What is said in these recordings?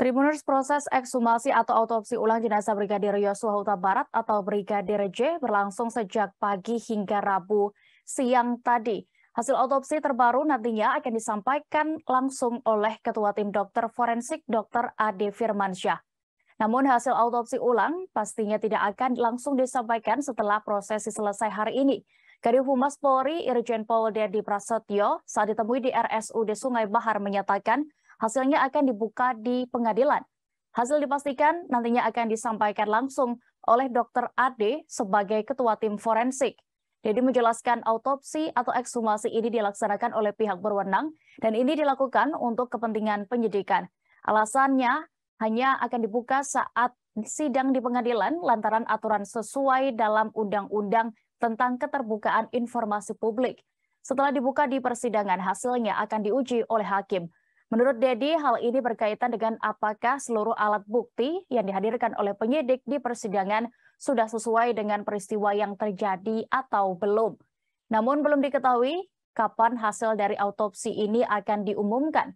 Tribuners proses ekshumasi atau autopsi ulang jenazah Brigadir Yosua Huta Barat atau Brigadir J berlangsung sejak pagi hingga Rabu siang tadi. Hasil autopsi terbaru nantinya akan disampaikan langsung oleh Ketua Tim Dokter Forensik Dr. Ade Firmansyah. Namun hasil autopsi ulang pastinya tidak akan langsung disampaikan setelah prosesi selesai hari ini. Kadif Humas Polri Irjen Pol Dedi Prasetyo saat ditemui di RSUD Sungai Bahar menyatakan Hasilnya akan dibuka di pengadilan. Hasil dipastikan nantinya akan disampaikan langsung oleh Dr. Ade sebagai Ketua Tim Forensik. Jadi menjelaskan autopsi atau ekshumasi ini dilaksanakan oleh pihak berwenang dan ini dilakukan untuk kepentingan penyidikan. Alasannya hanya akan dibuka saat sidang di pengadilan lantaran aturan sesuai dalam undang-undang tentang keterbukaan informasi publik. Setelah dibuka di persidangan, hasilnya akan diuji oleh hakim. Menurut Dedi, hal ini berkaitan dengan apakah seluruh alat bukti yang dihadirkan oleh penyidik di persidangan sudah sesuai dengan peristiwa yang terjadi atau belum. Namun belum diketahui kapan hasil dari autopsi ini akan diumumkan.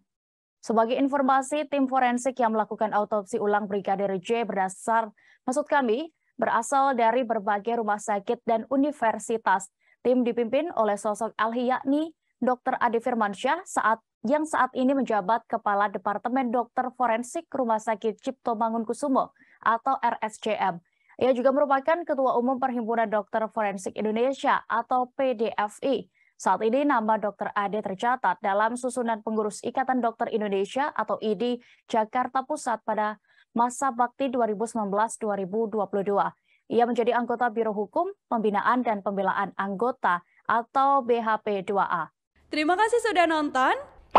Sebagai informasi, tim forensik yang melakukan autopsi ulang Brigadir J berdasar, maksud kami, berasal dari berbagai rumah sakit dan universitas. Tim dipimpin oleh sosok Alhi yakni Dr. Adi Firmansyah saat yang saat ini menjabat Kepala Departemen Dokter Forensik Rumah Sakit Cipto Mangunkusumo atau RSCM. Ia juga merupakan Ketua Umum Perhimpunan Dokter Forensik Indonesia atau PDFI. Saat ini nama Dr. Ade tercatat dalam susunan pengurus Ikatan Dokter Indonesia atau IDI Jakarta Pusat pada masa bakti 2019-2022. Ia menjadi anggota Biro Hukum, Pembinaan dan Pembelaan Anggota atau BHP 2A. Terima kasih sudah nonton.